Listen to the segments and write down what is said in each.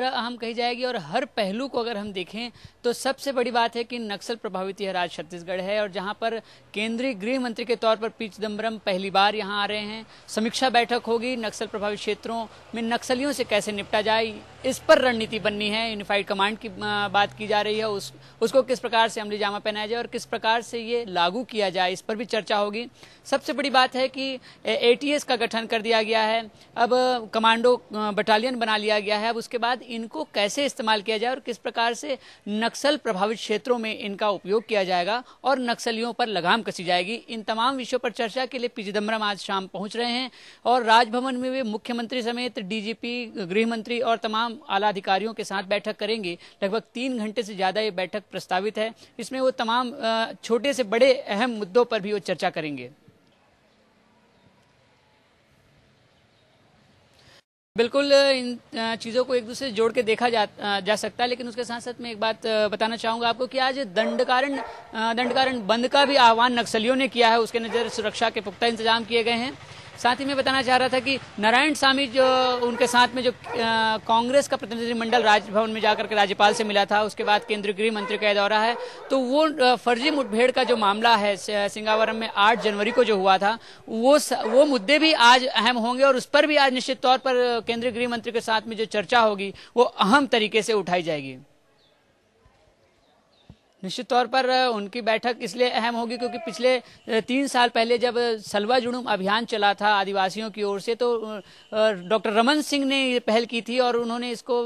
हम कही जाएगी और हर पहलू को अगर हम देखें तो सबसे बड़ी बात है कि नक्सल प्रभावित यह राज्य छत्तीसगढ़ है और जहां पर केंद्रीय गृह मंत्री के तौर पर पी चिदम्बरम पहली बार यहां आ रहे हैं समीक्षा बैठक होगी नक्सल प्रभावित क्षेत्रों में नक्सलियों से कैसे निपटा जाए इस पर रणनीति बननी है यूनिफाइड कमांड की बात की जा रही है उस उसको किस प्रकार से अमली जामा पहनाया जाए और किस प्रकार से ये लागू किया जाए इस पर भी चर्चा होगी सबसे बड़ी बात है कि एटीएस का गठन कर दिया गया है अब कमांडो बटालियन बना लिया गया है अब उसके बाद इनको कैसे इस्तेमाल किया जाए और किस प्रकार से नक्सल प्रभावित क्षेत्रों में इनका उपयोग किया जाएगा और नक्सलियों पर लगाम कसी जाएगी इन तमाम विषयों पर चर्चा के लिए पी चिदम्बरम आज शाम पहुंच रहे हैं और राजभवन में वे मुख्यमंत्री समेत डीजीपी गृहमंत्री और तमाम तमाम आला अधिकारियों के साथ बैठक करेंगे लगभग तीन घंटे से ज़्यादा ये बैठक प्रस्तावित है इसमें वो तमाम छोटे से बड़े अहम मुद्दों पर भी वो चर्चा करेंगे बिल्कुल इन चीज़ों को एक दूसरे से जोड़ के देखा जा जा सकता है लेकिन उसके साथ साथ मैं एक बात बताना चाहूँगा आपको कि आज दंडकारण दंडकारण बंद का भी आह्वान नक्सलियों ने किया है उसके नज़र सुरक्षा के पुख्ता इंतजाम किए गए हैं साथ ही मैं बताना चाह रहा था कि नारायण स्वामी जो उनके साथ में जो कांग्रेस का प्रतिनिधिमंडल राजभवन में जाकर के राज्यपाल से मिला था उसके बाद केंद्रीय गृह मंत्री का दौरा है तो वो फर्जी मुठभेड़ का जो मामला है सिंगावरम में आठ जनवरी को जो हुआ था वो वो मुद्दे भी आज अहम होंगे और उस पर भी आज निश्चित तौर पर केंद्रीय गृह मंत्री के साथ में जो चर्चा होगी वो अहम तरीके से उठाई जाएगी निश्चित तौर पर उनकी बैठक इसलिए अहम होगी क्योंकि पिछले तीन साल पहले जब सलवा जुड़ूम अभियान चला था आदिवासियों की ओर से तो डॉक्टर रमन सिंह ने पहल की थी और उन्होंने इसको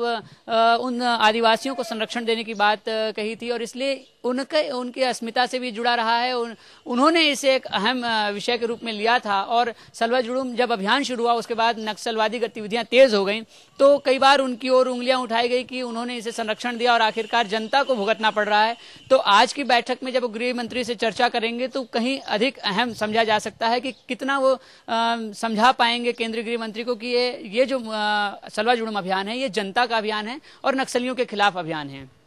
उन आदिवासियों को संरक्षण देने की बात कही थी और इसलिए उनके उनकी अस्मिता से भी जुड़ा रहा है उन, उन्होंने इसे एक अहम विषय के रूप में लिया था और सलवा जुड़ूम जब अभियान शुरू हुआ उसके बाद नक्सलवादी गतिविधियां तेज हो गई तो कई बार उनकी ओर उंगलियां उठाई गई कि उन्होंने इसे संरक्षण दिया और आखिरकार जनता को भुगतना पड़ रहा है तो आज की बैठक में जब गृह मंत्री से चर्चा करेंगे तो कहीं अधिक अहम समझा जा सकता है कि कितना वो समझा पाएंगे केंद्रीय गृह मंत्री को कि ये ये जो सलवा जुड़म अभियान है ये जनता का अभियान है और नक्सलियों के खिलाफ अभियान है